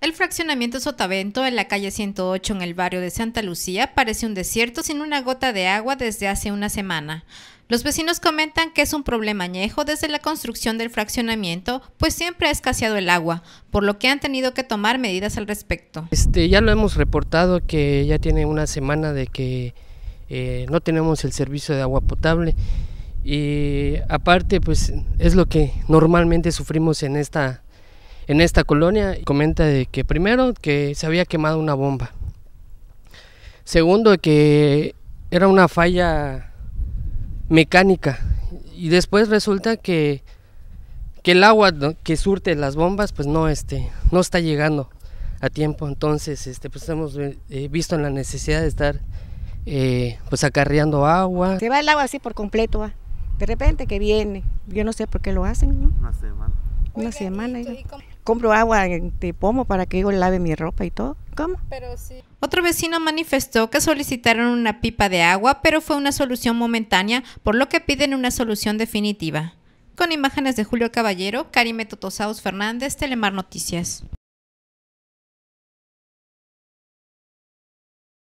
El fraccionamiento Sotavento en la calle 108 en el barrio de Santa Lucía parece un desierto sin una gota de agua desde hace una semana. Los vecinos comentan que es un problema añejo desde la construcción del fraccionamiento, pues siempre ha escaseado el agua, por lo que han tenido que tomar medidas al respecto. Este, ya lo hemos reportado que ya tiene una semana de que eh, no tenemos el servicio de agua potable y aparte pues es lo que normalmente sufrimos en esta en esta colonia comenta de que primero que se había quemado una bomba. Segundo que era una falla mecánica y después resulta que, que el agua que surte las bombas pues no este no está llegando a tiempo entonces este pues hemos eh, eh, visto la necesidad de estar eh, pues acarreando agua se va el agua así por completo de repente que viene yo no sé por qué lo hacen ¿no? una semana una semana compro agua de pomo para que yo lave mi ropa y todo. ¿Cómo? Otro vecino manifestó que solicitaron una pipa de agua, pero fue una solución momentánea, por lo que piden una solución definitiva. Con imágenes de Julio Caballero, Karime Totosaus Fernández, Telemar Noticias.